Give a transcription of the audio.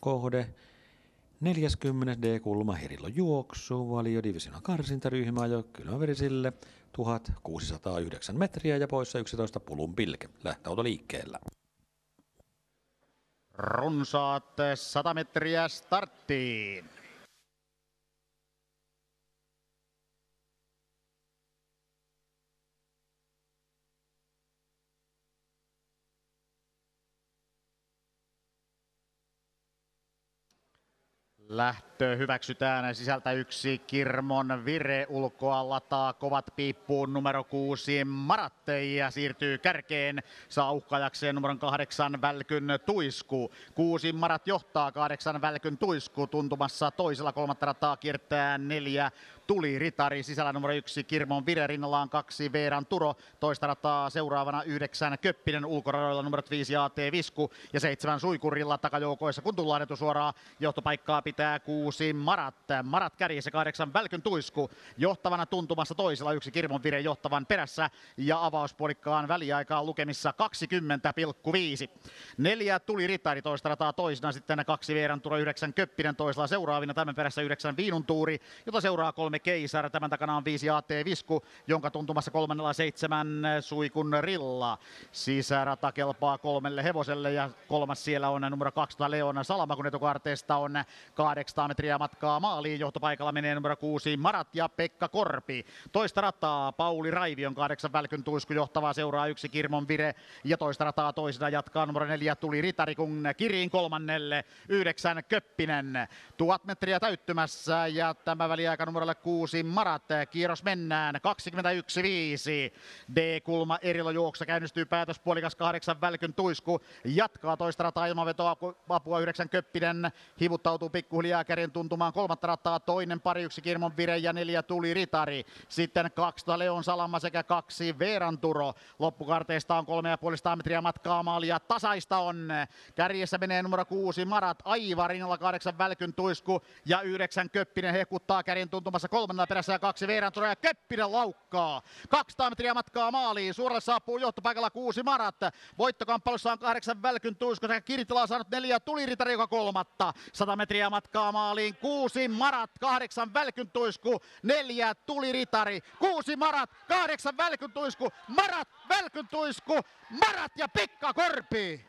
kohde 40 D-kulma Herillo juoksu, valio divisiona karsintaryhmä jo kylmäverisille 1609 metriä ja poissa 11 pulun pilke. Lähtöauto liikkeellä. Runsaat 100 metriä starttiin. Lähtö hyväksytään sisältä yksi Kirmon vire ulkoa lataa kovat piippuun numero kuusi Maratte ja siirtyy kärkeen. Saa uhkaajakseen numeron kahdeksan Välkyn tuisku. Kuusi Marat johtaa kahdeksan Välkyn tuisku tuntumassa toisella kolmatta rataa kiertää neljä tuli ritari sisällä numero yksi, Kirmon Vire rinnallaan kaksi, Veeran Turo, toista rataa seuraavana yhdeksän, Köppinen ulkoradoilla numero viisi, AT Visku ja seitsemän suikurilla takajoukoissa, kun tullaan etusuoraa, johtopaikkaa pitää kuusi, Marat, Marat kärjessä kahdeksan, Välkyn Tuisku johtavana tuntumassa toisella yksi Kirmon Vire johtavan perässä ja avauspuolikkaan väliaikaa lukemissa 20,5. Neljä tuli ritari toista rataa toisena, sitten kaksi Veeran Turo, yhdeksän Köppinen toisella seuraavina, tämän perässä yhdeksän Viinun tuuri, jota seuraa kolme Janne Keisar. Tämän takana on viisi AT Visku, jonka tuntumassa kolmannella seitsemän suikun rilla. Sisärata kelpaa kolmelle hevoselle ja kolmas siellä on numero 200 Leona Salama, kun etukarteesta on 800 metriä matkaa maaliin. Johtopaikalla menee numero 6 Marat ja Pekka Korpi. Toista rataa Pauli Raivion kahdeksan välkyn tuisku johtavaa seuraa yksi Kirmon vire ja toista rataa toisena jatkaa numero neljä tuli Ritari, kun Kiriin kolmannelle yhdeksän Köppinen. Tuhat metriä täyttymässä ja tämä väliaika numerolle kuusi marat. Kierros mennään 21.5. D-kulma Erilo juoksa käynnistyy päätöspuolikas 8 Välkyn tuisku. Jatkaa toista rataa ilmanvetoa, vetoa apua 9 Köppinen. Hivuttautuu pikkuhiljaa kärin tuntumaan kolmatta rataa. Toinen pari yksi Kirmon vire ja neljä tuli Ritari. Sitten 200 Leon Salama sekä kaksi Veeranturo. Loppukarteista on 3,5 metriä matkaa maalia. Tasaista on. Kärjessä menee numero kuusi Marat. Aivan rinnalla 8 Välkyn tuisku ja 9 Köppinen hekuttaa kärin tuntumassa kolmannella perässä kaksi Veerantura ja Keppinen laukkaa. 200 metriä matkaa maaliin. Suurelle saapuu johtopaikalla kuusi Marat. Voittokamppailussa on kahdeksan Välkyn Tuisko sekä Kirtila on saanut neljä Tuliritari, joka kolmatta. 100 metriä matkaa maaliin. Kuusi Marat, kahdeksan Välkyn Tuisku, neljä Tuliritari. Kuusi Marat, kahdeksan Välkyn Tuisku, Marat, Välkyn Tuisku, Marat ja Pekka Korpi.